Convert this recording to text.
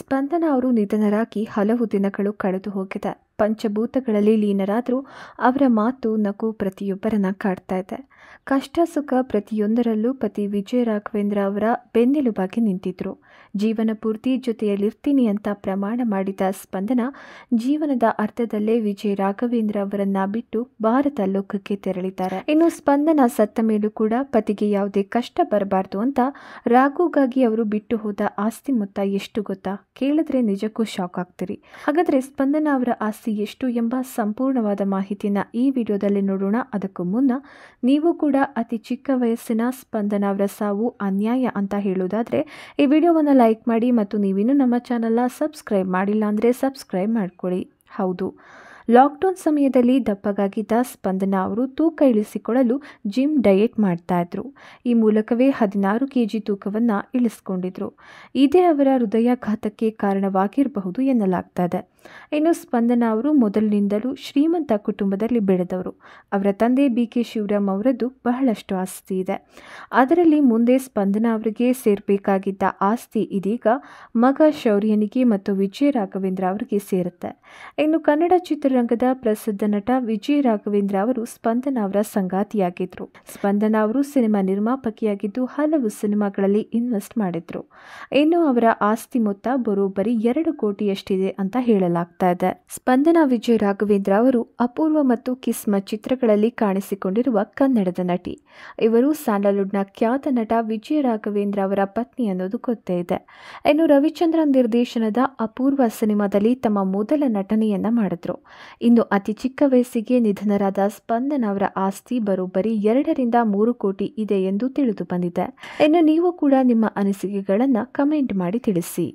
ಸ್ಪಂದನ ಅವರು ನಿಧನರಾಗಿ ಹಲವು ದಿನಗಳು ಕಳೆದು ಹೋಗಿದೆ ಪಂಚಭೂತಗಳಲ್ಲಿ ಲೀನರಾದರೂ ಅವರ ಮಾತು ನಗು ಪ್ರತಿಯೊಬ್ಬರನ್ನ ಕಾಡ್ತಾ ಇದೆ ಕಷ್ಟ ಸುಖ ಪ್ರತಿಯೊಂದರಲ್ಲೂ ಪತಿ ವಿಜಯ ರಾಘವೇಂದ್ರ ಅವರ ಬೆನ್ನೆಲುಬಾಗಿ ನಿಂತಿದ್ರು ಜೀವನ ಪೂರ್ತಿ ಜೊತೆಯಲ್ಲಿರ್ತೀನಿ ಅಂತ ಪ್ರಮಾಣ ಮಾಡಿದ ಸ್ಪಂದನ ಜೀವನದ ಅರ್ಥದಲ್ಲೇ ವಿಜಯ ರಾಘವೇಂದ್ರ ಅವರನ್ನ ಬಿಟ್ಟು ಭಾರತ ಲೋಕಕ್ಕೆ ತೆರಳಿದ್ದಾರೆ ಇನ್ನು ಸ್ಪಂದನ ಸತ್ತ ಮೇಲೂ ಕೂಡ ಪತಿಗೆ ಯಾವುದೇ ಕಷ್ಟ ಬರಬಾರ್ದು ಅಂತ ರಾಘುಗಾಗಿ ಅವರು ಬಿಟ್ಟು ಹೋದ ಆಸ್ತಿ ಮೊತ್ತ ಎಷ್ಟು ಗೊತ್ತಾ ಕೇಳಿದ್ರೆ ನಿಜಕ್ಕೂ ಶಾಕ್ ಆಗ್ತೀರಿ ಹಾಗಾದ್ರೆ ಸ್ಪಂದನ ಅವರ ಆಸ್ತಿ ಎಷ್ಟು ಎಂಬ ಸಂಪೂರ್ಣವಾದ ಮಾಹಿತಿನ ಈ ವಿಡಿಯೋದಲ್ಲಿ ನೋಡೋಣ ಅದಕ್ಕೂ ಮುನ್ನ ನೀವು ಕೂಡ ಅತಿ ಚಿಕ್ಕ ವಯಸ್ಸಿನ ಸ್ಪಂದನ ಅವರ ಸಾವು ಅನ್ಯಾಯ ಅಂತ ಹೇಳೋದಾದರೆ ಈ ವಿಡಿಯೋವನ್ನು ಲೈಕ್ ಮಾಡಿ ಮತ್ತು ನೀವಿನ್ನೂ ನಮ್ಮ ಚಾನಲ್ನ ಸಬ್ಸ್ಕ್ರೈಬ್ ಮಾಡಿಲ್ಲ ಅಂದರೆ ಸಬ್ಸ್ಕ್ರೈಬ್ ಮಾಡಿಕೊಳ್ಳಿ ಹೌದು ಲಾಕ್ಡೌನ್ ಸಮಯದಲ್ಲಿ ದಪ್ಪಗಾಗಿದ್ದ ಸ್ಪಂದನ ಅವರು ತೂಕ ಇಳಿಸಿಕೊಳ್ಳಲು ಜಿಮ್ ಡಯೆಟ್ ಮಾಡ್ತಾ ಇದ್ರು ಈ ಮೂಲಕವೇ ಹದಿನಾರು ಕೆ ಜಿ ತೂಕವನ್ನು ಇಳಿಸ್ಕೊಂಡಿದ್ರು ಇದೇ ಅವರ ಹೃದಯಾಘಾತಕ್ಕೆ ಕಾರಣವಾಗಿರಬಹುದು ಎನ್ನಲಾಗ್ತಾ ಇದೆ ಇನ್ನು ಸ್ಪಂದನ ಅವರು ಮೊದಲಿನಿಂದಲೂ ಶ್ರೀಮಂತ ಕುಟುಂಬದಲ್ಲಿ ಬೆಳೆದವರು ಅವರ ತಂದೆ ಬಿ ಕೆ ಶಿವರಾಮ್ ಅವರದ್ದು ಬಹಳಷ್ಟು ಆಸ್ತಿ ಇದೆ ಅದರಲ್ಲಿ ಮುಂದೆ ಸ್ಪಂದನ ಅವರಿಗೆ ಸೇರಬೇಕಾಗಿದ್ದ ಆಸ್ತಿ ಇದೀಗ ಮಗ ಶೌರ್ಯನಿಗೆ ಮತ್ತು ವಿಜಯ ರಾಘವೇಂದ್ರ ಅವರಿಗೆ ಸೇರುತ್ತೆ ಇನ್ನು ಕನ್ನಡ ಚಿತ್ರರಂಗದ ಪ್ರಸಿದ್ಧ ನಟ ವಿಜಯ ರಾಘವೇಂದ್ರ ಅವರು ಸ್ಪಂದನ ಅವರ ಸಂಗಾತಿಯಾಗಿದ್ದರು ಸ್ಪಂದನ ಅವರು ಸಿನಿಮಾ ನಿರ್ಮಾಪಕಿಯಾಗಿದ್ದು ಹಲವು ಸಿನಿಮಾಗಳಲ್ಲಿ ಇನ್ವೆಸ್ಟ್ ಮಾಡಿದ್ರು ಇನ್ನು ಅವರ ಆಸ್ತಿ ಮೊತ್ತ ಬರೋಬ್ಬರಿ ಎರಡು ಕೋಟಿಯಷ್ಟಿದೆ ಅಂತ ಹೇಳಲಾಗಿದೆ ಹೇಳಲಾಗ್ತಾ ಇದೆ ಸ್ಪಂದನ ವಿಜಯ್ ರಾಘವೇಂದ್ರ ಅವರು ಅಪೂರ್ವ ಮತ್ತು ಕಿಸ್ಮ ಚಿತ್ರಗಳಲ್ಲಿ ಕಾಣಿಸಿಕೊಂಡಿರುವ ಕನ್ನಡದ ನಟಿ ಇವರು ಸ್ಯಾಂಡಲ್ವುಡ್ನ ಖ್ಯಾತ ನಟ ವಿಜಯ ರಾಘವೇಂದ್ರ ಅವರ ಪತ್ನಿ ಅನ್ನೋದು ಗೊತ್ತೇ ಇದೆ ಇನ್ನು ರವಿಚಂದ್ರನ್ ನಿರ್ದೇಶನದ ಅಪೂರ್ವ ಸಿನಿಮಾದಲ್ಲಿ ತಮ್ಮ ಮೊದಲ ನಟನೆಯನ್ನ ಮಾಡಿದ್ರು ಇನ್ನು ಅತಿ ಚಿಕ್ಕ ವಯಸ್ಸಿಗೆ ನಿಧನರಾದ ಸ್ಪಂದನ ಅವರ ಆಸ್ತಿ ಬರೋಬ್ಬರಿ ಎರಡರಿಂದ ಮೂರು ಕೋಟಿ ಇದೆ ಎಂದು ತಿಳಿದು ಬಂದಿದೆ ಇನ್ನು ನೀವು ಕೂಡ ನಿಮ್ಮ ಅನಿಸಿಕೆಗಳನ್ನು ಕಮೆಂಟ್ ಮಾಡಿ ತಿಳಿಸಿ